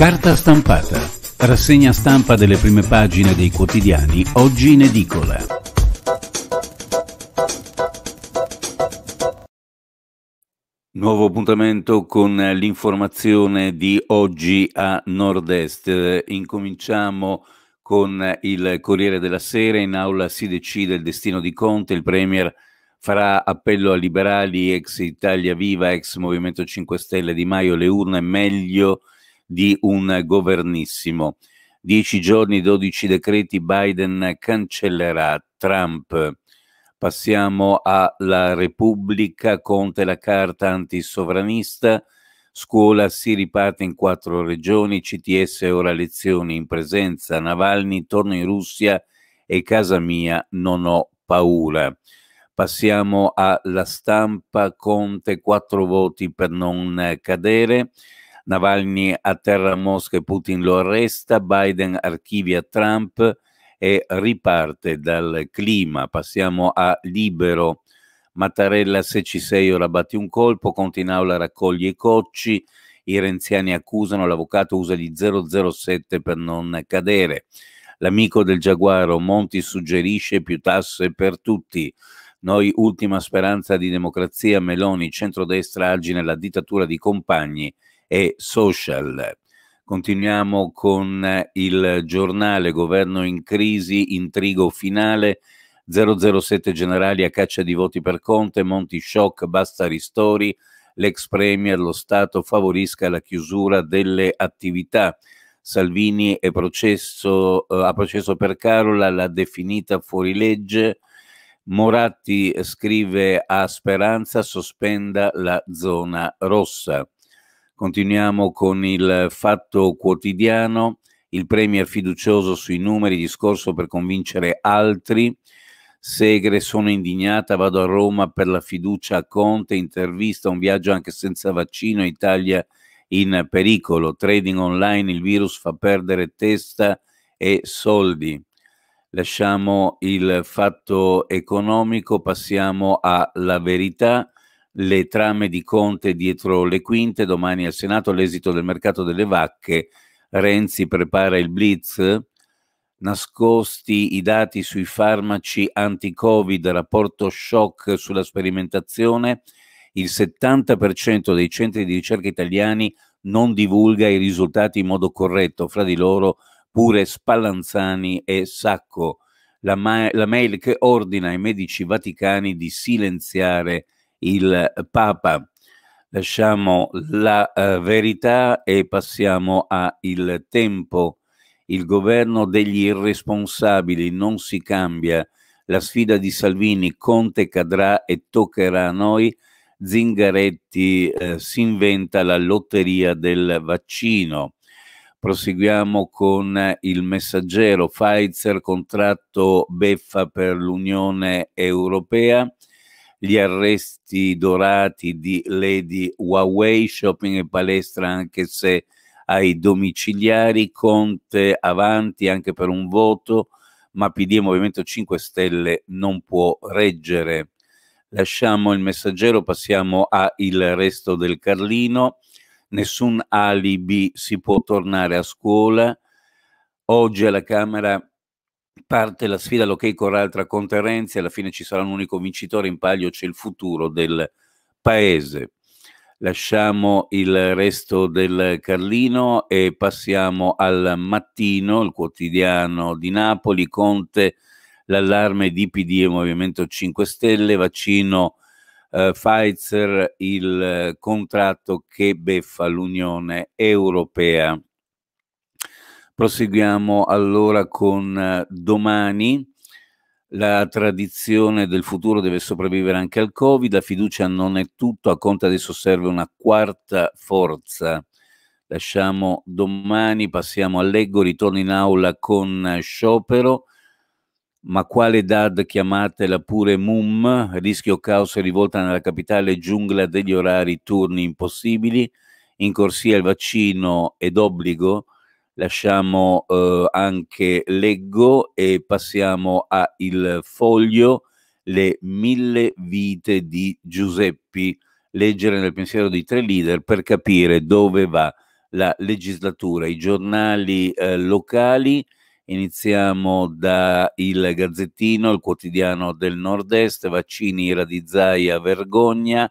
Carta stampata. Rassegna stampa delle prime pagine dei quotidiani oggi in edicola. Nuovo appuntamento con l'informazione di oggi a Nord-Est. Incominciamo con il Corriere della Sera. In aula si decide il destino di Conte. Il Premier farà appello a liberali, ex Italia Viva, ex Movimento 5 Stelle. Di Maio, le urne meglio di un governissimo. Dieci giorni, dodici decreti, Biden cancellerà Trump. Passiamo alla Repubblica, Conte la carta antisovranista, scuola si riparte in quattro regioni, CTS ora lezioni in presenza, Navalny torno in Russia e casa mia non ho paura. Passiamo alla stampa, Conte quattro voti per non cadere, Navalny a terra Mosca e Putin lo arresta, Biden archivia Trump e riparte dal clima. Passiamo a Libero. Mattarella, se ci sei ora batti un colpo, Conti in aula raccoglie i cocci, i renziani accusano, l'avvocato usa gli 007 per non cadere. L'amico del Giaguaro Monti suggerisce più tasse per tutti. Noi ultima speranza di democrazia, Meloni, centrodestra agi nella dittatura di compagni e social. Continuiamo con il giornale Governo in crisi, intrigo finale, 007 generali a caccia di voti per Conte, Monti shock, basta ristori, l'ex premier, lo Stato favorisca la chiusura delle attività. Salvini è processo, eh, a processo per Carola, l'ha definita fuorilegge. Moratti scrive a Speranza sospenda la zona rossa. Continuiamo con il fatto quotidiano, il premier fiducioso sui numeri, discorso per convincere altri. Segre, sono indignata, vado a Roma per la fiducia a Conte, intervista, un viaggio anche senza vaccino, Italia in pericolo, trading online, il virus fa perdere testa e soldi. Lasciamo il fatto economico, passiamo alla verità le trame di Conte dietro le quinte, domani al Senato l'esito del mercato delle vacche, Renzi prepara il blitz, nascosti i dati sui farmaci anti-Covid, rapporto shock sulla sperimentazione, il 70% dei centri di ricerca italiani non divulga i risultati in modo corretto, fra di loro pure Spallanzani e Sacco, la, ma- la mail che ordina ai medici vaticani di silenziare il eh, Papa. Lasciamo la uh, verità e passiamo a il tempo. Il governo degli irresponsabili non si cambia. La sfida di Salvini, Conte cadrà e toccherà a noi. Zingaretti eh, si inventa la lotteria del vaccino. Proseguiamo con eh, il messaggero Pfizer, contratto beffa per l'Unione Europea gli arresti dorati di Lady Huawei, shopping e palestra anche se ai domiciliari, Conte avanti anche per un voto, ma PD e Movimento 5 Stelle non può reggere. Lasciamo il messaggero, passiamo a Il resto del Carlino. Nessun alibi si può tornare a scuola. Oggi alla Camera parte la sfida all'ok Corral tra Conte e Renzi, alla fine ci sarà un unico vincitore, in palio c'è il futuro del paese. Lasciamo il resto del Carlino e passiamo al mattino, il quotidiano di Napoli, Conte, l'allarme di PD e Movimento 5 Stelle, vaccino eh, Pfizer, il eh, contratto che beffa l'Unione Europea. Proseguiamo allora con eh, domani. La tradizione del futuro deve sopravvivere anche al Covid, la fiducia non è tutto, a conta adesso serve una quarta forza. Lasciamo domani, passiamo a Leggo, ritorno in aula con eh, sciopero, ma quale DAD chiamatela pure MUM, rischio caos e rivolta nella capitale giungla degli orari, turni impossibili, in corsia il vaccino ed obbligo, lasciamo eh, anche Leggo e passiamo a Il Foglio, le mille vite di Giuseppi, leggere nel pensiero di tre leader per capire dove va la legislatura, i giornali eh, locali. Iniziamo da Il Gazzettino, il quotidiano del Nord-Est, vaccini, radizzaia, vergogna,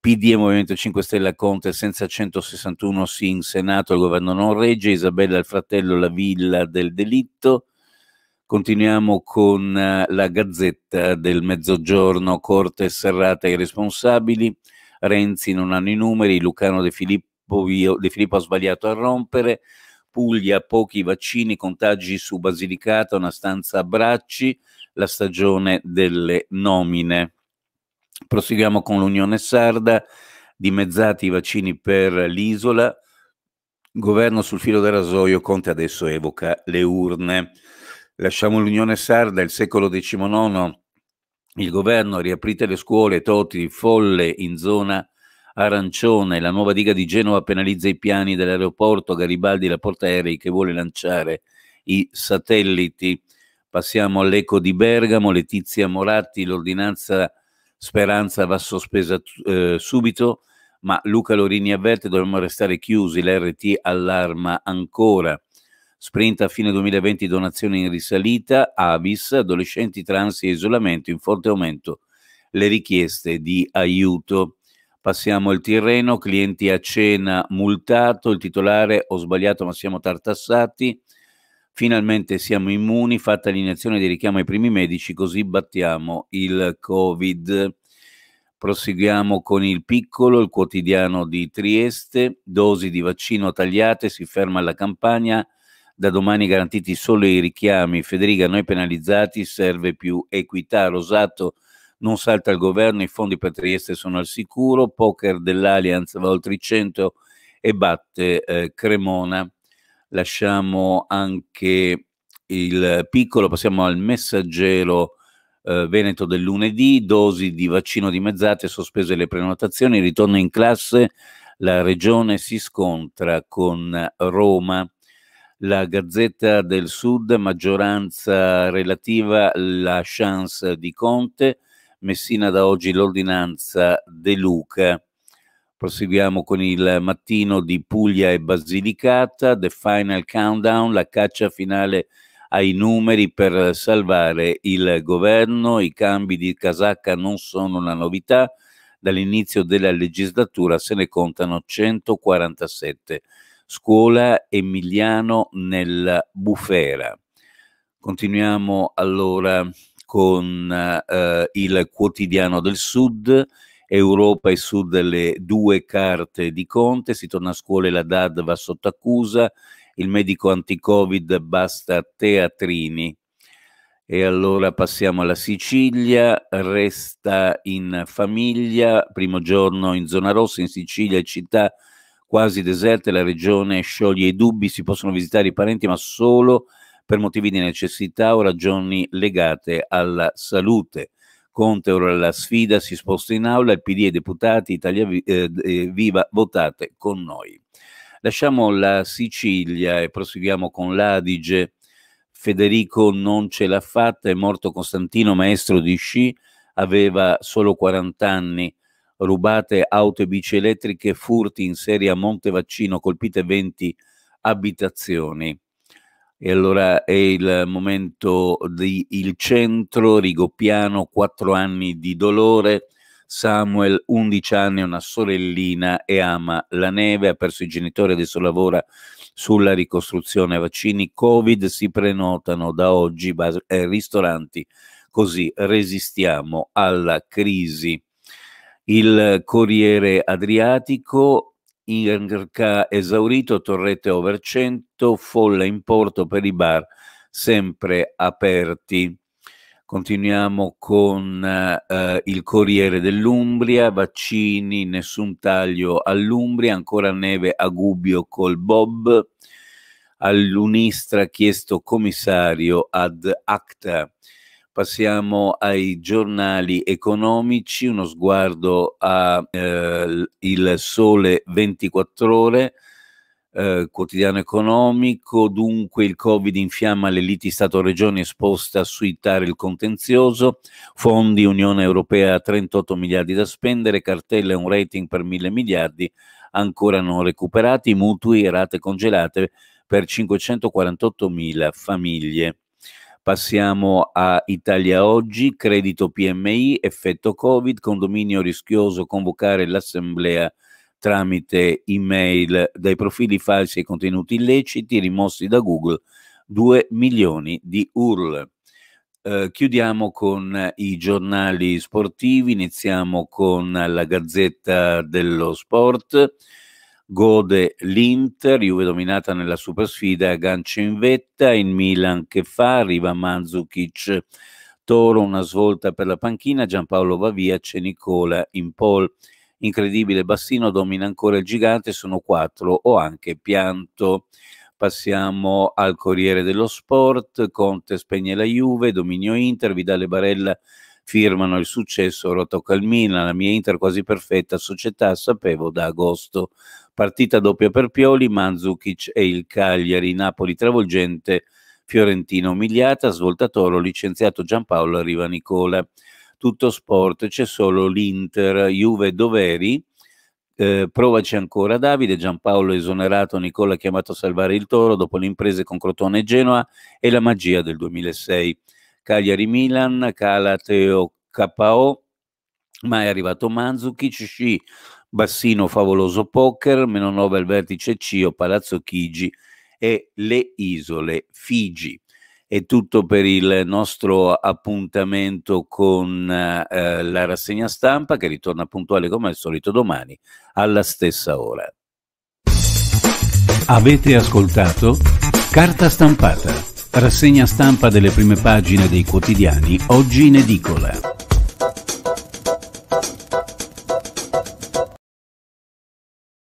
PD e Movimento 5 Stelle Conte senza 161 sì in Senato, il governo non regge, Isabella il fratello la villa del delitto. Continuiamo con eh, la Gazzetta del Mezzogiorno, Corte serrata ai responsabili, Renzi non hanno i numeri, Lucano De Filippo, De Filippo ha sbagliato a rompere, Puglia pochi vaccini, contagi su Basilicata, una stanza a bracci, la stagione delle nomine. Proseguiamo con l'Unione Sarda, dimezzati i vaccini per l'isola, governo sul filo del rasoio, Conte adesso evoca le urne. Lasciamo l'Unione Sarda, il secolo XIX, il governo riaprite le scuole, Toti, folle in zona arancione, la nuova diga di Genova penalizza i piani dell'aeroporto, Garibaldi la porta aerei che vuole lanciare i satelliti. Passiamo all'eco di Bergamo, Letizia Moratti, l'ordinanza Speranza va sospesa eh, subito, ma Luca Lorini avverte dovremmo restare chiusi, l'RT allarma ancora. Sprint a fine 2020 donazioni in risalita, Avis, adolescenti trans e isolamento in forte aumento le richieste di aiuto. Passiamo al Tirreno, clienti a cena multato, il titolare ho sbagliato ma siamo tartassati, finalmente siamo immuni, fatta l'iniezione di richiamo ai primi medici, così battiamo il Covid. Proseguiamo con il piccolo, il quotidiano di Trieste, dosi di vaccino tagliate, si ferma la campagna, da domani garantiti solo i richiami. Federica, noi penalizzati, serve più equità. Rosato non salta il governo, i fondi per Trieste sono al sicuro, poker dell'Allianz va oltre i 100 e batte eh, Cremona lasciamo anche il piccolo, passiamo al messaggero eh, Veneto del lunedì, dosi di vaccino dimezzate, sospese le prenotazioni, ritorno in classe, la regione si scontra con Roma. La Gazzetta del Sud, maggioranza relativa, la chance di Conte, Messina da oggi l'ordinanza De Luca. Proseguiamo con il mattino di Puglia e Basilicata, The Final Countdown, la caccia finale ai numeri per salvare il governo. I cambi di casacca non sono una novità, dall'inizio della legislatura se ne contano 147. Scuola Emiliano nella bufera. Continuiamo allora con eh, il quotidiano del Sud Europa e Sud delle due carte di Conte, si torna a scuola e la DAD va sotto accusa, il medico anti-Covid basta teatrini. E allora passiamo alla Sicilia, resta in famiglia, primo giorno in zona rossa, in Sicilia, città quasi deserte, la regione scioglie i dubbi, si possono visitare i parenti ma solo per motivi di necessità o ragioni legate alla salute. Conte ora la sfida si sposta in aula, il PD e i deputati Italia eh, eh, Viva votate con noi. Lasciamo la Sicilia e proseguiamo con l'Adige. Federico non ce l'ha fatta, è morto Costantino, maestro di sci, aveva solo 40 anni, rubate auto e bici elettriche, furti in serie a Monte Vaccino, colpite 20 abitazioni. E allora è il momento di Il Centro, Rigopiano, quattro anni di dolore, Samuel, 11 anni, una sorellina e ama la neve, ha perso i genitori, adesso lavora sulla ricostruzione. Vaccini Covid si prenotano da oggi, bas- eh, ristoranti, così resistiamo alla crisi. Il Corriere Adriatico, Irca esaurito, torrette over 100, folla in porto per i bar sempre aperti. Continuiamo con eh, il Corriere dell'Umbria, vaccini, nessun taglio all'Umbria, ancora neve a Gubbio col Bob, all'Unistra chiesto commissario ad ACTA. Passiamo ai giornali economici, uno sguardo a eh, Il Sole 24 ore, eh, quotidiano economico, dunque il Covid infiamma le liti stato regione esposta a suitare il contenzioso, fondi Unione Europea 38 miliardi da spendere, cartelle un rating per mille miliardi ancora non recuperati, mutui e rate congelate per 548 mila famiglie. Passiamo a Italia Oggi, credito PMI, effetto Covid, condominio rischioso convocare l'assemblea tramite email dai profili falsi e contenuti illeciti rimossi da Google 2 milioni di URL. Eh, chiudiamo con i giornali sportivi, iniziamo con la Gazzetta dello Sport gode l'Inter, Juve dominata nella supersfida, gancio in vetta, in Milan che fa, arriva Manzukic, Toro una svolta per la panchina, Giampaolo va via, c'è Nicola in pole. Incredibile Bassino domina ancora il gigante, sono quattro, o anche pianto. Passiamo al Corriere dello Sport, Conte spegne la Juve, dominio Inter, Vidale Barella firmano il successo Rotocalmina, la mia Inter quasi perfetta, società sapevo da agosto. Partita doppia per Pioli, Manzukic e il Cagliari, Napoli travolgente, Fiorentina umiliata, svoltatoro, licenziato Giampaolo, arriva Nicola. Tutto sport, c'è solo l'Inter, Juve doveri, eh, provaci ancora Davide, Giampaolo esonerato, Nicola chiamato a salvare il toro dopo le imprese con Crotone e Genoa e la magia del 2006. Cagliari-Milan, Calateo Teo KO, ma arrivato Manzucchi, sci, Bassino Favoloso Poker, meno 9 al vertice Cio, Palazzo Chigi e le isole Figi. È tutto per il nostro appuntamento con eh, la rassegna stampa che ritorna puntuale come al solito domani alla stessa ora. Avete ascoltato Carta Stampata Rassegna stampa delle prime pagine dei quotidiani oggi in edicola.